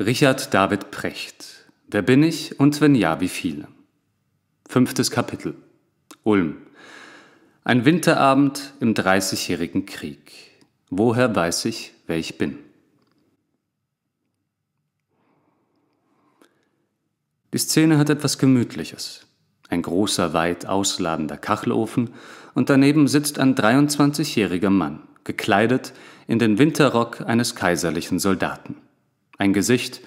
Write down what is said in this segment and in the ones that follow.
Richard David Precht. Wer bin ich und wenn ja, wie viele? Fünftes Kapitel. Ulm. Ein Winterabend im Dreißigjährigen Krieg. Woher weiß ich, wer ich bin? Die Szene hat etwas Gemütliches. Ein großer, weit ausladender Kachelofen und daneben sitzt ein 23-jähriger Mann, gekleidet in den Winterrock eines kaiserlichen Soldaten. Ein Gesicht,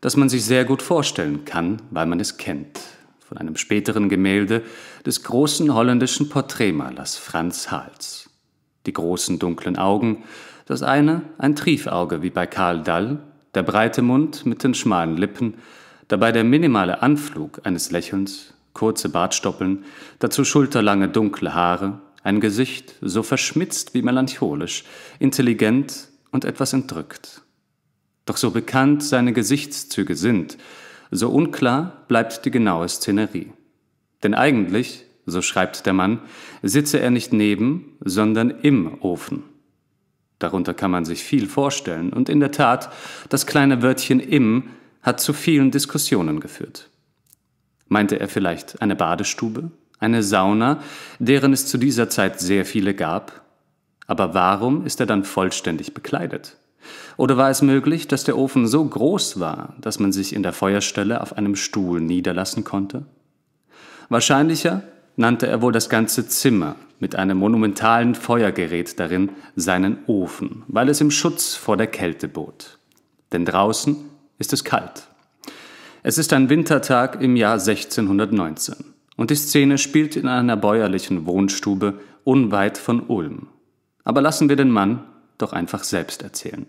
das man sich sehr gut vorstellen kann, weil man es kennt. Von einem späteren Gemälde des großen holländischen Porträtmalers Franz Hals. Die großen dunklen Augen, das eine ein Triefauge wie bei Karl Dall, der breite Mund mit den schmalen Lippen, dabei der minimale Anflug eines Lächelns, kurze Bartstoppeln, dazu schulterlange dunkle Haare, ein Gesicht so verschmitzt wie melancholisch, intelligent und etwas entrückt. Doch so bekannt seine Gesichtszüge sind, so unklar bleibt die genaue Szenerie. Denn eigentlich, so schreibt der Mann, sitze er nicht neben, sondern im Ofen. Darunter kann man sich viel vorstellen, und in der Tat, das kleine Wörtchen im hat zu vielen Diskussionen geführt. Meinte er vielleicht eine Badestube, eine Sauna, deren es zu dieser Zeit sehr viele gab? Aber warum ist er dann vollständig bekleidet? Oder war es möglich, dass der Ofen so groß war, dass man sich in der Feuerstelle auf einem Stuhl niederlassen konnte? Wahrscheinlicher nannte er wohl das ganze Zimmer mit einem monumentalen Feuergerät darin seinen Ofen, weil es ihm Schutz vor der Kälte bot. Denn draußen ist es kalt. Es ist ein Wintertag im Jahr 1619 und die Szene spielt in einer bäuerlichen Wohnstube unweit von Ulm. Aber lassen wir den Mann doch einfach selbst erzählen.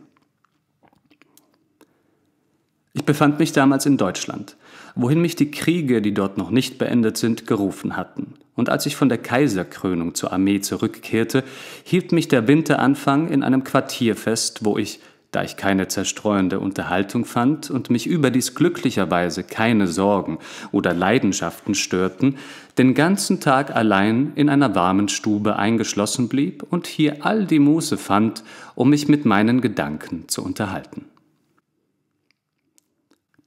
Ich befand mich damals in Deutschland, wohin mich die Kriege, die dort noch nicht beendet sind, gerufen hatten. Und als ich von der Kaiserkrönung zur Armee zurückkehrte, hielt mich der Winteranfang in einem Quartier fest, wo ich da ich keine zerstreuende Unterhaltung fand und mich überdies glücklicherweise keine Sorgen oder Leidenschaften störten, den ganzen Tag allein in einer warmen Stube eingeschlossen blieb und hier all die Muße fand, um mich mit meinen Gedanken zu unterhalten.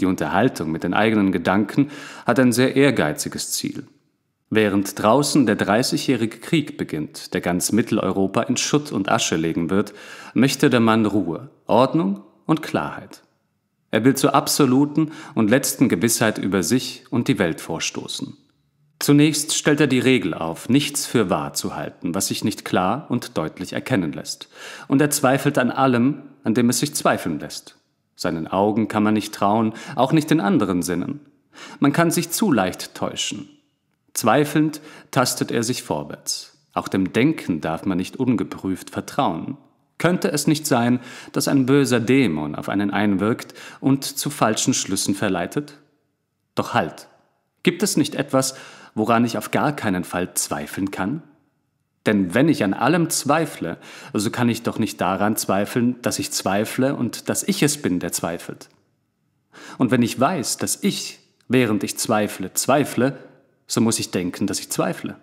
Die Unterhaltung mit den eigenen Gedanken hat ein sehr ehrgeiziges Ziel – Während draußen der Dreißigjährige Krieg beginnt, der ganz Mitteleuropa in Schutt und Asche legen wird, möchte der Mann Ruhe, Ordnung und Klarheit. Er will zur absoluten und letzten Gewissheit über sich und die Welt vorstoßen. Zunächst stellt er die Regel auf, nichts für wahr zu halten, was sich nicht klar und deutlich erkennen lässt. Und er zweifelt an allem, an dem es sich zweifeln lässt. Seinen Augen kann man nicht trauen, auch nicht den anderen Sinnen. Man kann sich zu leicht täuschen, Zweifelnd tastet er sich vorwärts. Auch dem Denken darf man nicht ungeprüft vertrauen. Könnte es nicht sein, dass ein böser Dämon auf einen einwirkt und zu falschen Schlüssen verleitet? Doch halt, gibt es nicht etwas, woran ich auf gar keinen Fall zweifeln kann? Denn wenn ich an allem zweifle, so kann ich doch nicht daran zweifeln, dass ich zweifle und dass ich es bin, der zweifelt. Und wenn ich weiß, dass ich, während ich zweifle, zweifle, so muss ich denken, dass ich zweifle.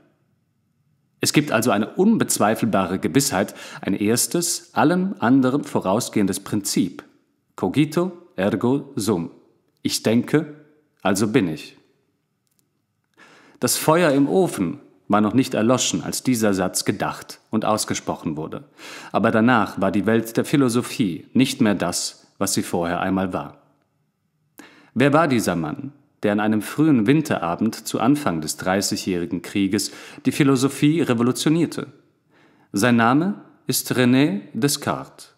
Es gibt also eine unbezweifelbare Gewissheit, ein erstes, allem anderen vorausgehendes Prinzip. Cogito ergo sum. Ich denke, also bin ich. Das Feuer im Ofen war noch nicht erloschen, als dieser Satz gedacht und ausgesprochen wurde. Aber danach war die Welt der Philosophie nicht mehr das, was sie vorher einmal war. Wer war dieser Mann? der an einem frühen Winterabend zu Anfang des Dreißigjährigen Krieges die Philosophie revolutionierte. Sein Name ist René Descartes.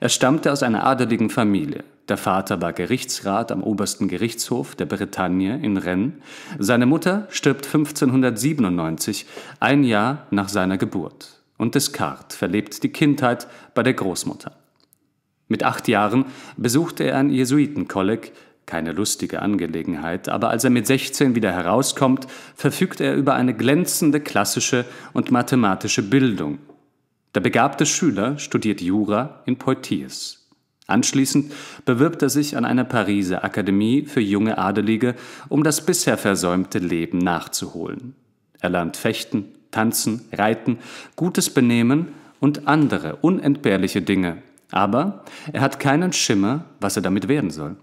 Er stammte aus einer adeligen Familie. Der Vater war Gerichtsrat am obersten Gerichtshof der Bretagne in Rennes. Seine Mutter stirbt 1597, ein Jahr nach seiner Geburt. Und Descartes verlebt die Kindheit bei der Großmutter. Mit acht Jahren besuchte er ein Jesuitenkolleg, keine lustige Angelegenheit, aber als er mit 16 wieder herauskommt, verfügt er über eine glänzende klassische und mathematische Bildung. Der begabte Schüler studiert Jura in Poitiers. Anschließend bewirbt er sich an einer Pariser Akademie für junge Adelige, um das bisher versäumte Leben nachzuholen. Er lernt Fechten, Tanzen, Reiten, gutes Benehmen und andere unentbehrliche Dinge, aber er hat keinen Schimmer, was er damit werden soll.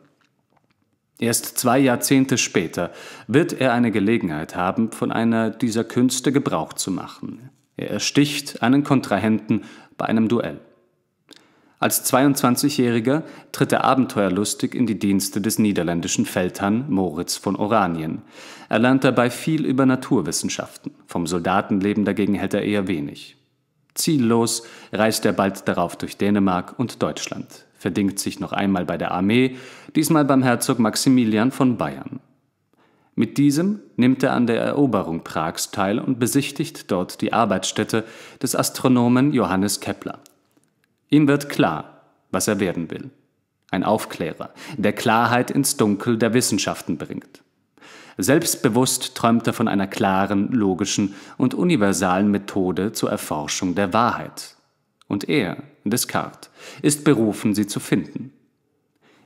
Erst zwei Jahrzehnte später wird er eine Gelegenheit haben, von einer dieser Künste Gebrauch zu machen. Er ersticht einen Kontrahenten bei einem Duell. Als 22-Jähriger tritt er abenteuerlustig in die Dienste des niederländischen Feldherrn Moritz von Oranien. Er lernt dabei viel über Naturwissenschaften, vom Soldatenleben dagegen hält er eher wenig. Ziellos reist er bald darauf durch Dänemark und Deutschland verdingt sich noch einmal bei der Armee, diesmal beim Herzog Maximilian von Bayern. Mit diesem nimmt er an der Eroberung Prags teil und besichtigt dort die Arbeitsstätte des Astronomen Johannes Kepler. Ihm wird klar, was er werden will. Ein Aufklärer, der Klarheit ins Dunkel der Wissenschaften bringt. Selbstbewusst träumt er von einer klaren, logischen und universalen Methode zur Erforschung der Wahrheit und er, Descartes, ist berufen, sie zu finden.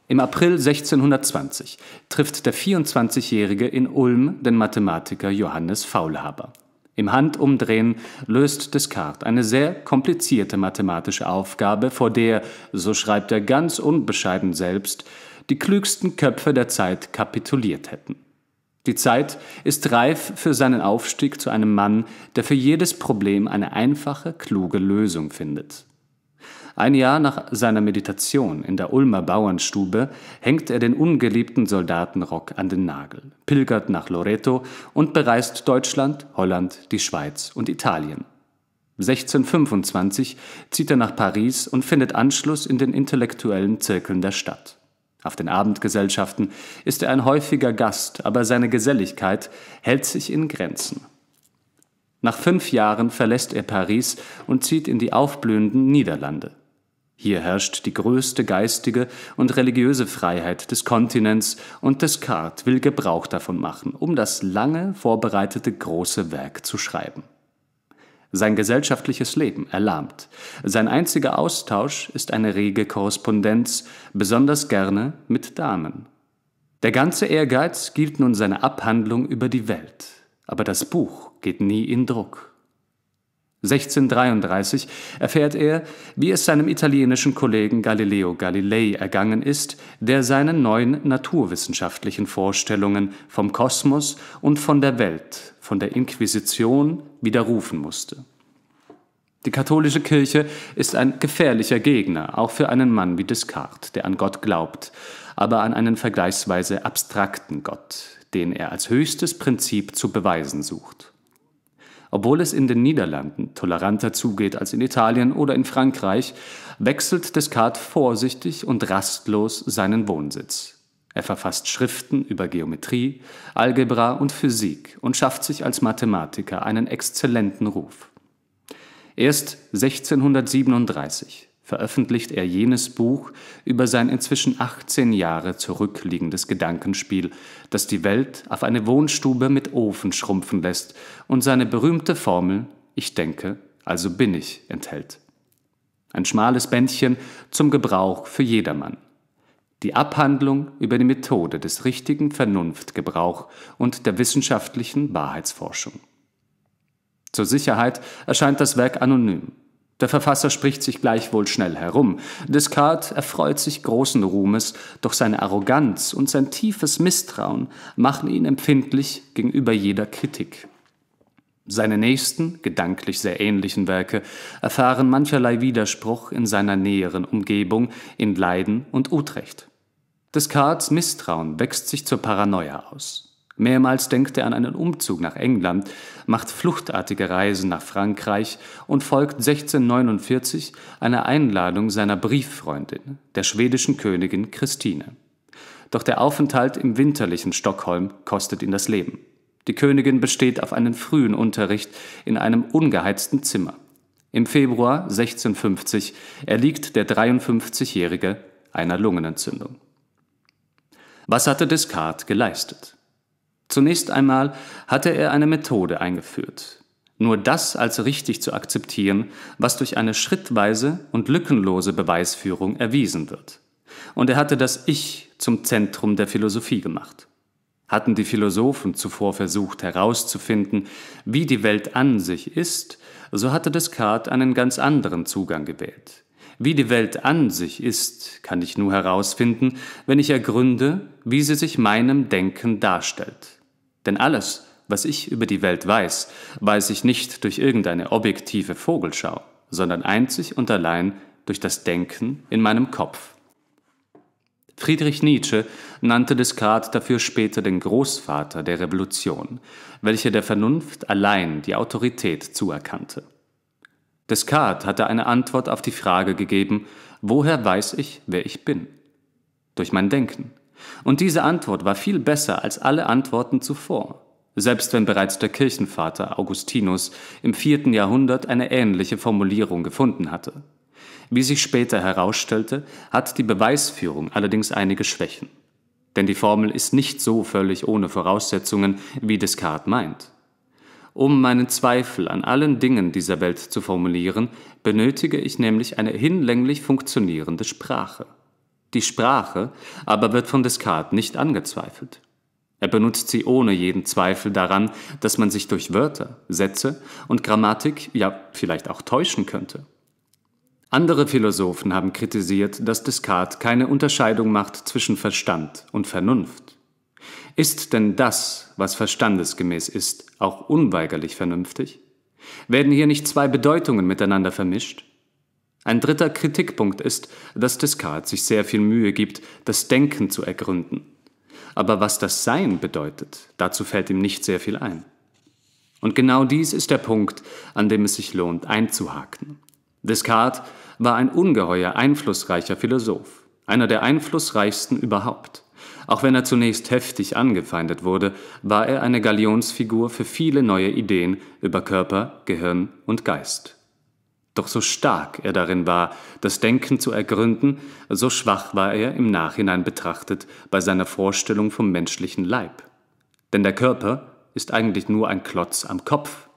Im April 1620 trifft der 24-Jährige in Ulm den Mathematiker Johannes Faulhaber. Im Handumdrehen löst Descartes eine sehr komplizierte mathematische Aufgabe, vor der, so schreibt er ganz unbescheiden selbst, die klügsten Köpfe der Zeit kapituliert hätten. Die Zeit ist reif für seinen Aufstieg zu einem Mann, der für jedes Problem eine einfache, kluge Lösung findet. Ein Jahr nach seiner Meditation in der Ulmer Bauernstube hängt er den ungeliebten Soldatenrock an den Nagel, pilgert nach Loreto und bereist Deutschland, Holland, die Schweiz und Italien. 1625 zieht er nach Paris und findet Anschluss in den intellektuellen Zirkeln der Stadt. Auf den Abendgesellschaften ist er ein häufiger Gast, aber seine Geselligkeit hält sich in Grenzen. Nach fünf Jahren verlässt er Paris und zieht in die aufblühenden Niederlande. Hier herrscht die größte geistige und religiöse Freiheit des Kontinents und Descartes will Gebrauch davon machen, um das lange vorbereitete große Werk zu schreiben. Sein gesellschaftliches Leben erlahmt. Sein einziger Austausch ist eine rege Korrespondenz, besonders gerne mit Damen. Der ganze Ehrgeiz gilt nun seiner Abhandlung über die Welt, aber das Buch geht nie in Druck. 1633 erfährt er, wie es seinem italienischen Kollegen Galileo Galilei ergangen ist, der seinen neuen naturwissenschaftlichen Vorstellungen vom Kosmos und von der Welt, von der Inquisition widerrufen musste. Die katholische Kirche ist ein gefährlicher Gegner, auch für einen Mann wie Descartes, der an Gott glaubt, aber an einen vergleichsweise abstrakten Gott, den er als höchstes Prinzip zu beweisen sucht. Obwohl es in den Niederlanden toleranter zugeht als in Italien oder in Frankreich, wechselt Descartes vorsichtig und rastlos seinen Wohnsitz. Er verfasst Schriften über Geometrie, Algebra und Physik und schafft sich als Mathematiker einen exzellenten Ruf. Erst 1637 veröffentlicht er jenes Buch über sein inzwischen 18 Jahre zurückliegendes Gedankenspiel, das die Welt auf eine Wohnstube mit Ofen schrumpfen lässt und seine berühmte Formel Ich denke, also bin ich enthält. Ein schmales Bändchen zum Gebrauch für jedermann. Die Abhandlung über die Methode des richtigen Vernunftgebrauch und der wissenschaftlichen Wahrheitsforschung. Zur Sicherheit erscheint das Werk anonym. Der Verfasser spricht sich gleichwohl schnell herum. Descartes erfreut sich großen Ruhmes, doch seine Arroganz und sein tiefes Misstrauen machen ihn empfindlich gegenüber jeder Kritik. Seine nächsten, gedanklich sehr ähnlichen Werke erfahren mancherlei Widerspruch in seiner näheren Umgebung in Leiden und Utrecht. Descartes Misstrauen wächst sich zur Paranoia aus. Mehrmals denkt er an einen Umzug nach England, macht fluchtartige Reisen nach Frankreich und folgt 1649 einer Einladung seiner Brieffreundin, der schwedischen Königin Christine. Doch der Aufenthalt im winterlichen Stockholm kostet ihn das Leben. Die Königin besteht auf einen frühen Unterricht in einem ungeheizten Zimmer. Im Februar 1650 erliegt der 53-Jährige einer Lungenentzündung. Was hatte Descartes geleistet? Zunächst einmal hatte er eine Methode eingeführt, nur das als richtig zu akzeptieren, was durch eine schrittweise und lückenlose Beweisführung erwiesen wird. Und er hatte das Ich zum Zentrum der Philosophie gemacht. Hatten die Philosophen zuvor versucht herauszufinden, wie die Welt an sich ist, so hatte Descartes einen ganz anderen Zugang gewählt. Wie die Welt an sich ist, kann ich nur herausfinden, wenn ich ergründe, wie sie sich meinem Denken darstellt. Denn alles, was ich über die Welt weiß, weiß ich nicht durch irgendeine objektive Vogelschau, sondern einzig und allein durch das Denken in meinem Kopf. Friedrich Nietzsche nannte Descartes dafür später den Großvater der Revolution, welcher der Vernunft allein die Autorität zuerkannte. Descartes hatte eine Antwort auf die Frage gegeben, woher weiß ich, wer ich bin? Durch mein Denken. Und diese Antwort war viel besser als alle Antworten zuvor, selbst wenn bereits der Kirchenvater Augustinus im vierten Jahrhundert eine ähnliche Formulierung gefunden hatte. Wie sich später herausstellte, hat die Beweisführung allerdings einige Schwächen. Denn die Formel ist nicht so völlig ohne Voraussetzungen, wie Descartes meint. Um meinen Zweifel an allen Dingen dieser Welt zu formulieren, benötige ich nämlich eine hinlänglich funktionierende Sprache die Sprache aber wird von Descartes nicht angezweifelt. Er benutzt sie ohne jeden Zweifel daran, dass man sich durch Wörter, Sätze und Grammatik ja vielleicht auch täuschen könnte. Andere Philosophen haben kritisiert, dass Descartes keine Unterscheidung macht zwischen Verstand und Vernunft. Ist denn das, was verstandesgemäß ist, auch unweigerlich vernünftig? Werden hier nicht zwei Bedeutungen miteinander vermischt? Ein dritter Kritikpunkt ist, dass Descartes sich sehr viel Mühe gibt, das Denken zu ergründen. Aber was das Sein bedeutet, dazu fällt ihm nicht sehr viel ein. Und genau dies ist der Punkt, an dem es sich lohnt, einzuhaken. Descartes war ein ungeheuer einflussreicher Philosoph, einer der einflussreichsten überhaupt. Auch wenn er zunächst heftig angefeindet wurde, war er eine Galionsfigur für viele neue Ideen über Körper, Gehirn und Geist. Doch so stark er darin war, das Denken zu ergründen, so schwach war er im Nachhinein betrachtet bei seiner Vorstellung vom menschlichen Leib. Denn der Körper ist eigentlich nur ein Klotz am Kopf.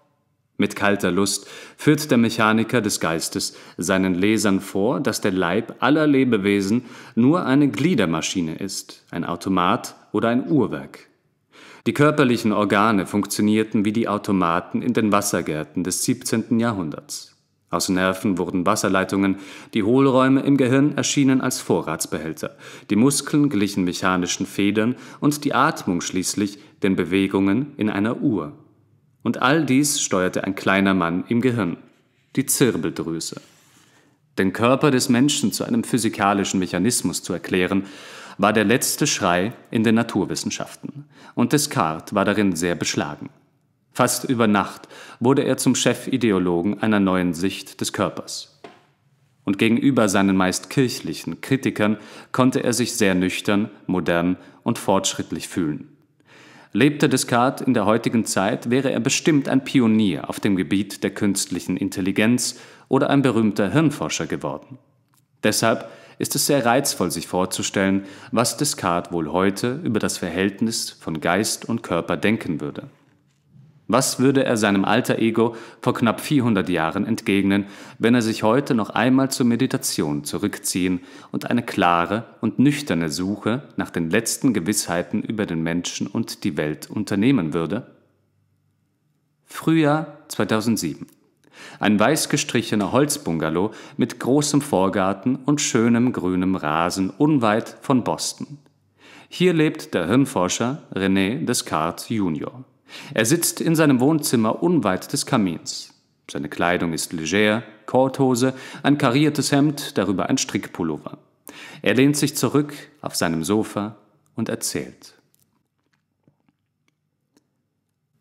Mit kalter Lust führt der Mechaniker des Geistes seinen Lesern vor, dass der Leib aller Lebewesen nur eine Gliedermaschine ist, ein Automat oder ein Uhrwerk. Die körperlichen Organe funktionierten wie die Automaten in den Wassergärten des 17. Jahrhunderts. Aus Nerven wurden Wasserleitungen, die Hohlräume im Gehirn erschienen als Vorratsbehälter, die Muskeln glichen mechanischen Federn und die Atmung schließlich den Bewegungen in einer Uhr. Und all dies steuerte ein kleiner Mann im Gehirn, die Zirbeldrüse. Den Körper des Menschen zu einem physikalischen Mechanismus zu erklären, war der letzte Schrei in den Naturwissenschaften, und Descartes war darin sehr beschlagen. Fast über Nacht wurde er zum Chefideologen einer neuen Sicht des Körpers. Und gegenüber seinen meist kirchlichen Kritikern konnte er sich sehr nüchtern, modern und fortschrittlich fühlen. Lebte Descartes in der heutigen Zeit, wäre er bestimmt ein Pionier auf dem Gebiet der künstlichen Intelligenz oder ein berühmter Hirnforscher geworden. Deshalb ist es sehr reizvoll, sich vorzustellen, was Descartes wohl heute über das Verhältnis von Geist und Körper denken würde. Was würde er seinem alter Ego vor knapp 400 Jahren entgegnen, wenn er sich heute noch einmal zur Meditation zurückziehen und eine klare und nüchterne Suche nach den letzten Gewissheiten über den Menschen und die Welt unternehmen würde? Frühjahr 2007. Ein weiß gestrichener Holzbungalow mit großem Vorgarten und schönem grünem Rasen unweit von Boston. Hier lebt der Hirnforscher René Descartes Jr. Er sitzt in seinem Wohnzimmer unweit des Kamins. Seine Kleidung ist leger, Korthose, ein kariertes Hemd, darüber ein Strickpullover. Er lehnt sich zurück auf seinem Sofa und erzählt.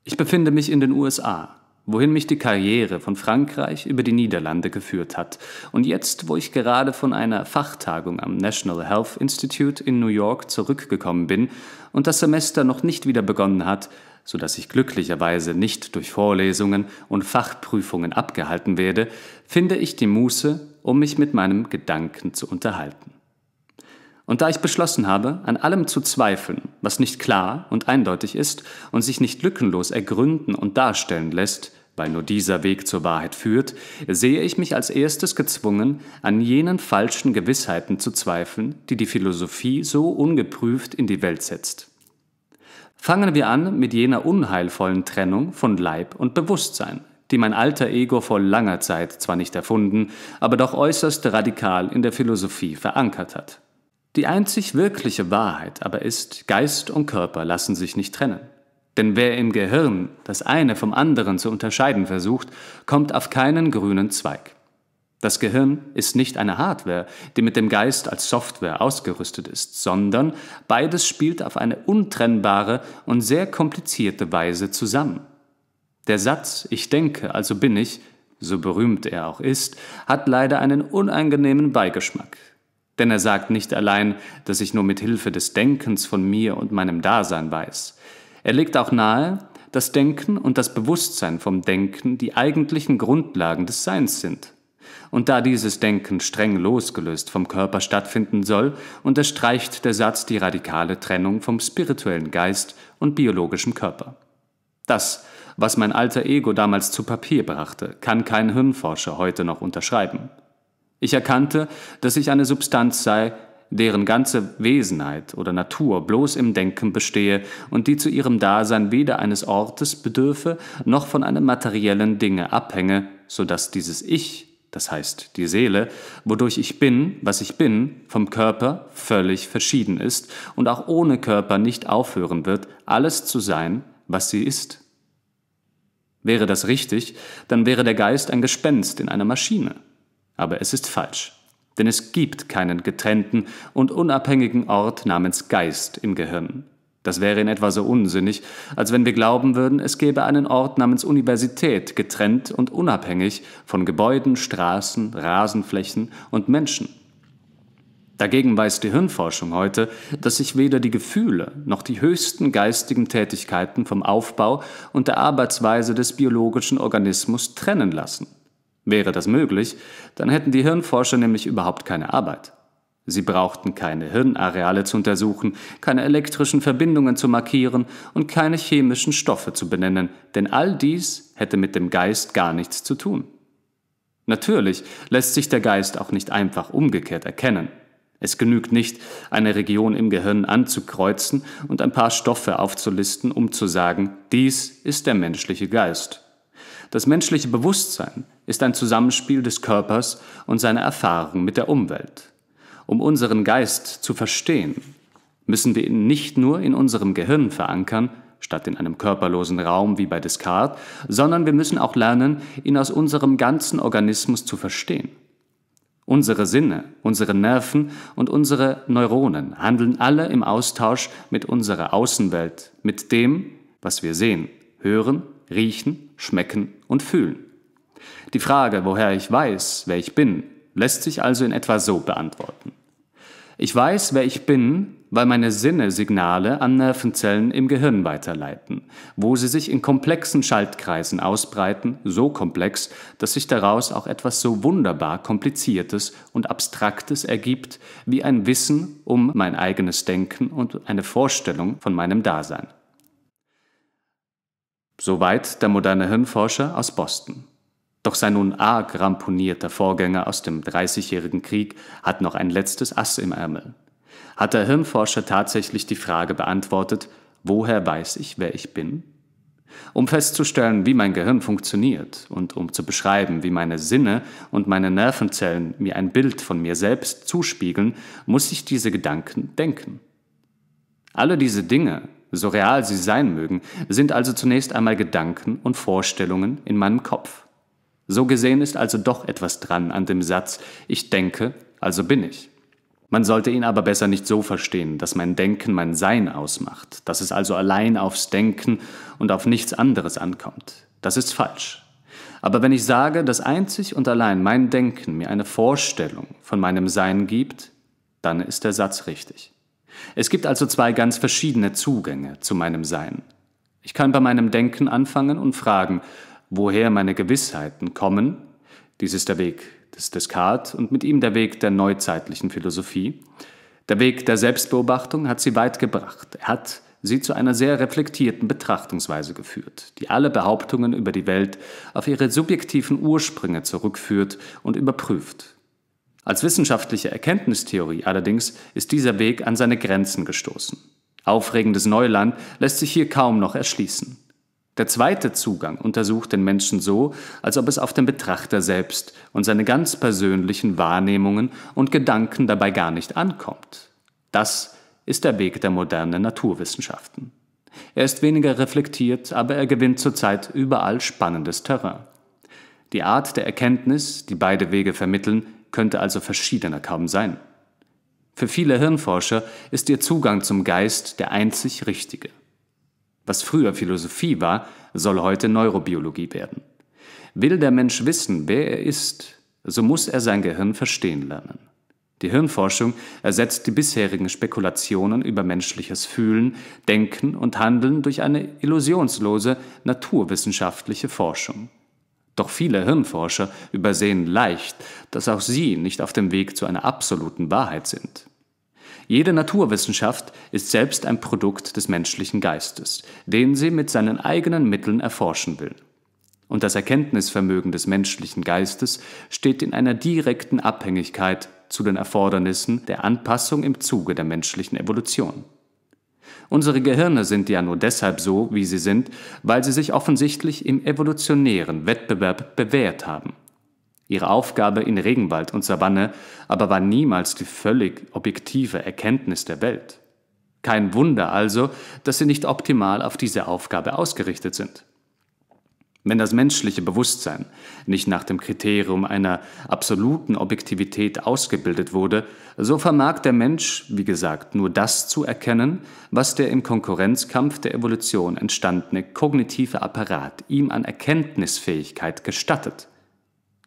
Ich befinde mich in den USA, wohin mich die Karriere von Frankreich über die Niederlande geführt hat. Und jetzt, wo ich gerade von einer Fachtagung am National Health Institute in New York zurückgekommen bin und das Semester noch nicht wieder begonnen hat, so dass ich glücklicherweise nicht durch Vorlesungen und Fachprüfungen abgehalten werde, finde ich die Muße, um mich mit meinem Gedanken zu unterhalten. Und da ich beschlossen habe, an allem zu zweifeln, was nicht klar und eindeutig ist und sich nicht lückenlos ergründen und darstellen lässt, weil nur dieser Weg zur Wahrheit führt, sehe ich mich als erstes gezwungen, an jenen falschen Gewissheiten zu zweifeln, die die Philosophie so ungeprüft in die Welt setzt. Fangen wir an mit jener unheilvollen Trennung von Leib und Bewusstsein, die mein alter Ego vor langer Zeit zwar nicht erfunden, aber doch äußerst radikal in der Philosophie verankert hat. Die einzig wirkliche Wahrheit aber ist, Geist und Körper lassen sich nicht trennen. Denn wer im Gehirn das eine vom anderen zu unterscheiden versucht, kommt auf keinen grünen Zweig. Das Gehirn ist nicht eine Hardware, die mit dem Geist als Software ausgerüstet ist, sondern beides spielt auf eine untrennbare und sehr komplizierte Weise zusammen. Der Satz Ich denke, also bin ich, so berühmt er auch ist, hat leider einen unangenehmen Beigeschmack. Denn er sagt nicht allein, dass ich nur mit Hilfe des Denkens von mir und meinem Dasein weiß. Er legt auch nahe, dass Denken und das Bewusstsein vom Denken die eigentlichen Grundlagen des Seins sind. Und da dieses Denken streng losgelöst vom Körper stattfinden soll, unterstreicht der Satz die radikale Trennung vom spirituellen Geist und biologischem Körper. Das, was mein alter Ego damals zu Papier brachte, kann kein Hirnforscher heute noch unterschreiben. Ich erkannte, dass ich eine Substanz sei, deren ganze Wesenheit oder Natur bloß im Denken bestehe und die zu ihrem Dasein weder eines Ortes bedürfe noch von einem materiellen Dinge abhänge, so dass dieses Ich das heißt die Seele, wodurch ich bin, was ich bin, vom Körper völlig verschieden ist und auch ohne Körper nicht aufhören wird, alles zu sein, was sie ist. Wäre das richtig, dann wäre der Geist ein Gespenst in einer Maschine. Aber es ist falsch, denn es gibt keinen getrennten und unabhängigen Ort namens Geist im Gehirn. Das wäre in etwa so unsinnig, als wenn wir glauben würden, es gäbe einen Ort namens Universität, getrennt und unabhängig von Gebäuden, Straßen, Rasenflächen und Menschen. Dagegen weiß die Hirnforschung heute, dass sich weder die Gefühle noch die höchsten geistigen Tätigkeiten vom Aufbau und der Arbeitsweise des biologischen Organismus trennen lassen. Wäre das möglich, dann hätten die Hirnforscher nämlich überhaupt keine Arbeit. Sie brauchten keine Hirnareale zu untersuchen, keine elektrischen Verbindungen zu markieren und keine chemischen Stoffe zu benennen, denn all dies hätte mit dem Geist gar nichts zu tun. Natürlich lässt sich der Geist auch nicht einfach umgekehrt erkennen. Es genügt nicht, eine Region im Gehirn anzukreuzen und ein paar Stoffe aufzulisten, um zu sagen, dies ist der menschliche Geist. Das menschliche Bewusstsein ist ein Zusammenspiel des Körpers und seiner Erfahrung mit der Umwelt. Um unseren Geist zu verstehen, müssen wir ihn nicht nur in unserem Gehirn verankern, statt in einem körperlosen Raum wie bei Descartes, sondern wir müssen auch lernen, ihn aus unserem ganzen Organismus zu verstehen. Unsere Sinne, unsere Nerven und unsere Neuronen handeln alle im Austausch mit unserer Außenwelt, mit dem, was wir sehen, hören, riechen, schmecken und fühlen. Die Frage, woher ich weiß, wer ich bin, lässt sich also in etwa so beantworten. Ich weiß, wer ich bin, weil meine Sinne Signale an Nervenzellen im Gehirn weiterleiten, wo sie sich in komplexen Schaltkreisen ausbreiten, so komplex, dass sich daraus auch etwas so wunderbar Kompliziertes und Abstraktes ergibt, wie ein Wissen um mein eigenes Denken und eine Vorstellung von meinem Dasein. Soweit der moderne Hirnforscher aus Boston. Doch sein nun arg ramponierter Vorgänger aus dem Dreißigjährigen Krieg hat noch ein letztes Ass im Ärmel. Hat der Hirnforscher tatsächlich die Frage beantwortet, woher weiß ich, wer ich bin? Um festzustellen, wie mein Gehirn funktioniert und um zu beschreiben, wie meine Sinne und meine Nervenzellen mir ein Bild von mir selbst zuspiegeln, muss ich diese Gedanken denken. Alle diese Dinge, so real sie sein mögen, sind also zunächst einmal Gedanken und Vorstellungen in meinem Kopf. So gesehen ist also doch etwas dran an dem Satz Ich denke, also bin ich. Man sollte ihn aber besser nicht so verstehen, dass mein Denken mein Sein ausmacht, dass es also allein aufs Denken und auf nichts anderes ankommt. Das ist falsch. Aber wenn ich sage, dass einzig und allein mein Denken mir eine Vorstellung von meinem Sein gibt, dann ist der Satz richtig. Es gibt also zwei ganz verschiedene Zugänge zu meinem Sein. Ich kann bei meinem Denken anfangen und fragen, woher meine Gewissheiten kommen, dies ist der Weg des Descartes und mit ihm der Weg der neuzeitlichen Philosophie. Der Weg der Selbstbeobachtung hat sie weit gebracht. Er hat sie zu einer sehr reflektierten Betrachtungsweise geführt, die alle Behauptungen über die Welt auf ihre subjektiven Ursprünge zurückführt und überprüft. Als wissenschaftliche Erkenntnistheorie allerdings ist dieser Weg an seine Grenzen gestoßen. Aufregendes Neuland lässt sich hier kaum noch erschließen. Der zweite Zugang untersucht den Menschen so, als ob es auf den Betrachter selbst und seine ganz persönlichen Wahrnehmungen und Gedanken dabei gar nicht ankommt. Das ist der Weg der modernen Naturwissenschaften. Er ist weniger reflektiert, aber er gewinnt zurzeit überall spannendes Terrain. Die Art der Erkenntnis, die beide Wege vermitteln, könnte also verschiedener kaum sein. Für viele Hirnforscher ist ihr Zugang zum Geist der einzig richtige. Was früher Philosophie war, soll heute Neurobiologie werden. Will der Mensch wissen, wer er ist, so muss er sein Gehirn verstehen lernen. Die Hirnforschung ersetzt die bisherigen Spekulationen über menschliches Fühlen, Denken und Handeln durch eine illusionslose naturwissenschaftliche Forschung. Doch viele Hirnforscher übersehen leicht, dass auch sie nicht auf dem Weg zu einer absoluten Wahrheit sind. Jede Naturwissenschaft ist selbst ein Produkt des menschlichen Geistes, den sie mit seinen eigenen Mitteln erforschen will. Und das Erkenntnisvermögen des menschlichen Geistes steht in einer direkten Abhängigkeit zu den Erfordernissen der Anpassung im Zuge der menschlichen Evolution. Unsere Gehirne sind ja nur deshalb so, wie sie sind, weil sie sich offensichtlich im evolutionären Wettbewerb bewährt haben – Ihre Aufgabe in Regenwald und Savanne aber war niemals die völlig objektive Erkenntnis der Welt. Kein Wunder also, dass sie nicht optimal auf diese Aufgabe ausgerichtet sind. Wenn das menschliche Bewusstsein nicht nach dem Kriterium einer absoluten Objektivität ausgebildet wurde, so vermag der Mensch, wie gesagt, nur das zu erkennen, was der im Konkurrenzkampf der Evolution entstandene kognitive Apparat ihm an Erkenntnisfähigkeit gestattet –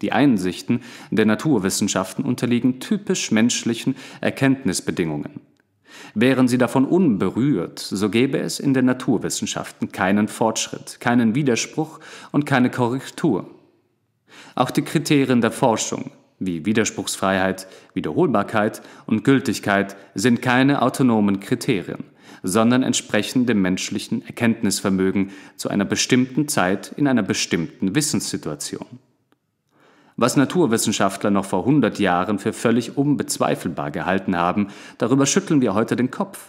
die Einsichten der Naturwissenschaften unterliegen typisch menschlichen Erkenntnisbedingungen. Wären sie davon unberührt, so gäbe es in den Naturwissenschaften keinen Fortschritt, keinen Widerspruch und keine Korrektur. Auch die Kriterien der Forschung, wie Widerspruchsfreiheit, Wiederholbarkeit und Gültigkeit, sind keine autonomen Kriterien, sondern entsprechen dem menschlichen Erkenntnisvermögen zu einer bestimmten Zeit in einer bestimmten Wissenssituation. Was Naturwissenschaftler noch vor 100 Jahren für völlig unbezweifelbar gehalten haben, darüber schütteln wir heute den Kopf.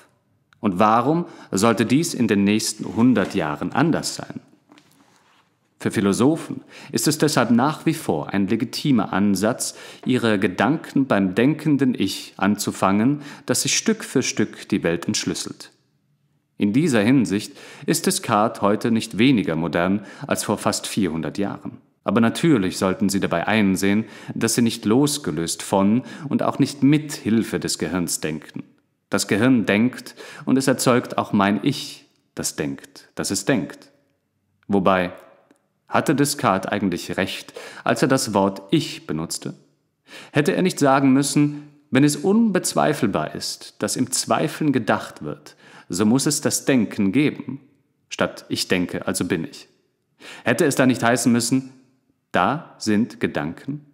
Und warum sollte dies in den nächsten 100 Jahren anders sein? Für Philosophen ist es deshalb nach wie vor ein legitimer Ansatz, ihre Gedanken beim denkenden Ich anzufangen, das sich Stück für Stück die Welt entschlüsselt. In dieser Hinsicht ist Descartes heute nicht weniger modern als vor fast 400 Jahren. Aber natürlich sollten Sie dabei einsehen, dass Sie nicht losgelöst von und auch nicht mit Hilfe des Gehirns denken. Das Gehirn denkt und es erzeugt auch mein Ich, das denkt, dass es denkt. Wobei, hatte Descartes eigentlich recht, als er das Wort Ich benutzte? Hätte er nicht sagen müssen, wenn es unbezweifelbar ist, dass im Zweifeln gedacht wird, so muss es das Denken geben, statt Ich denke, also bin ich. Hätte es da nicht heißen müssen, da sind Gedanken.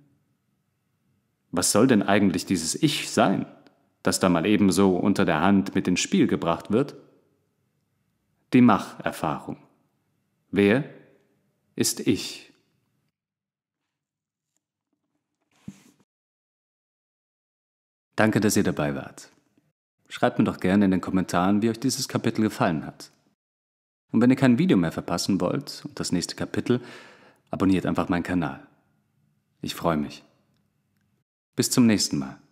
Was soll denn eigentlich dieses Ich sein, das da mal ebenso unter der Hand mit ins Spiel gebracht wird? Die Macherfahrung. Wer ist ich? Danke, dass ihr dabei wart. Schreibt mir doch gerne in den Kommentaren, wie euch dieses Kapitel gefallen hat. Und wenn ihr kein Video mehr verpassen wollt und das nächste Kapitel, Abonniert einfach meinen Kanal. Ich freue mich. Bis zum nächsten Mal.